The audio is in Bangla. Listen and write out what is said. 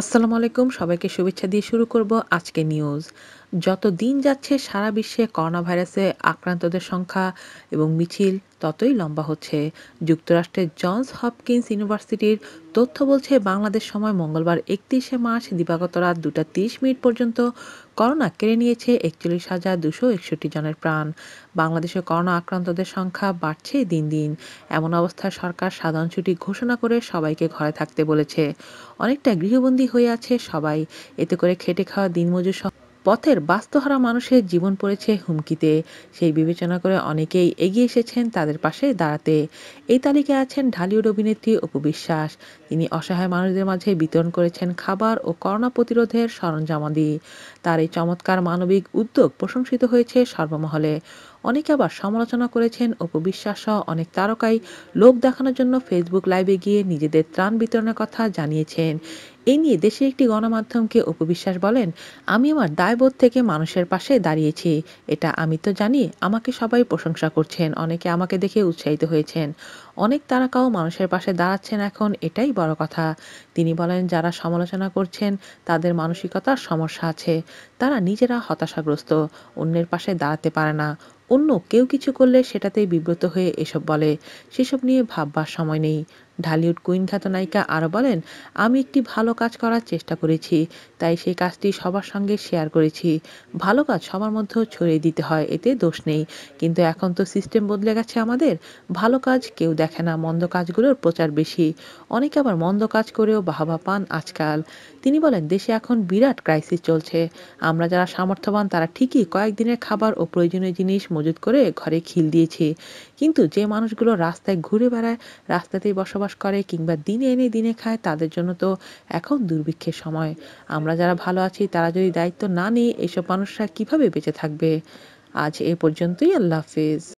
আসসালামু আলাইকুম সবাইকে শুভেচ্ছা দিয়ে শুরু করব আজকে নিউজ যত দিন যাচ্ছে সারা বিশ্বে করোনা ভাইরাসে আক্রান্তদের সংখ্যা এবং মিছিল ততই লম্বা হচ্ছে যুক্তরাষ্ট্রের জনস হপকিন্স ইউনিভার্সিটির তথ্য বলছে বাংলাদেশ সময় মঙ্গলবার একত্রিশে মার্চ দিবাগত রাত দুটা তিরিশ মিনিট পর্যন্ত করোনা কেড়ে নিয়েছে একচল্লিশ হাজার দুশো একষট্টি জনের প্রাণ বাংলাদেশে করোনা আক্রান্তদের সংখ্যা বাড়ছে দিন দিন এমন অবস্থায় সরকার সাধারণ ছুটি ঘোষণা করে সবাইকে ঘরে থাকতে বলেছে অনেকটা গৃহবন্দী হয়ে আছে সবাই এতে করে খেটে খাওয়া দিনমজুর পথের বাস্তহারা মানুষের জীবন পড়েছে হুমকিতে সেই বিবেচনা করে অনেকেই এগিয়ে এসেছেন তাদের পাশে দাঁড়াতে এই তালিকায় আছেন ঢালিউড অভিনেত্রী অপু বিশ্বাস তিনি অসহায় মানুষদের মাঝে বিতরণ করেছেন খাবার ও করোনা প্রতিরোধের সরঞ্জামাদি তার এই চমৎকার মানবিক উদ্যোগ প্রশংসিত হয়েছে সর্বমহলে অনেকে আবার সমালোচনা করেছেন অপু বিশ্বাস সহ অনেক তারকাই লোক দেখানোর জন্য ফেসবুক লাইভে গিয়ে নিজেদের ত্রাণ বিতরণের কথা জানিয়েছেন এ নিয়ে দেশের একটি গণমাধ্যমকে উপবিশ্বাস বলেন আমি আমার দায়বোধ থেকে মানুষের পাশে দাঁড়িয়েছি এটা আমি তো জানি আমাকে সবাই প্রশংসা করছেন অনেকে আমাকে দেখে উৎসাহিত হয়েছেন অনেক তারকাও মানুষের পাশে দাঁড়াচ্ছেন এখন এটাই বড় কথা তিনি বলেন যারা সমালোচনা করছেন তাদের মানসিকতার সমস্যা আছে তারা নিজেরা হতাশাগ্রস্ত অন্যের পাশে দাঁড়াতে পারে না অন্য কেউ কিছু করলে সেটাতেই বিব্রত হয়ে এসব বলে সেসব নিয়ে ভাববার সময় নেই ঢালিউড কুইন খ্যাত নায়িকা আরও বলেন আমি একটি ভালো কাজ করার চেষ্টা করেছি তাই সেই কাজটি সবার সঙ্গে শেয়ার করেছি ভালো কাজ সবার মধ্যেও ছড়িয়ে দিতে হয় এতে দোষ নেই কিন্তু এখন তো সিস্টেম বদলে গেছে আমাদের ভালো কাজ কেউ দেখে না মন্দ কাজগুলোর প্রচার বেশি অনেকে আবার মন্দ কাজ করেও বাহাবা পান আজকাল তিনি বলেন দেশে এখন বিরাট ক্রাইসিস চলছে আমরা যারা সামর্থ্যবান তারা ঠিকই কয়েকদিনের খাবার ও প্রয়োজনীয় জিনিস মজুত করে ঘরে খিল দিয়েছি কিন্তু যে মানুষগুলো রাস্তায় ঘুরে বেড়ায় রাস্তাতেই বসবাস বসবাস করে কিংবা দিনে এনে দিনে খায় তাদের জন্য তো এখন দুর্ভিক্ষের সময় আমরা যারা ভালো আছি তারা যদি দায়িত্ব না নিই এইসব মানুষরা কিভাবে বেঁচে থাকবে আজ এ পর্যন্তই আল্লাহ হাফিজ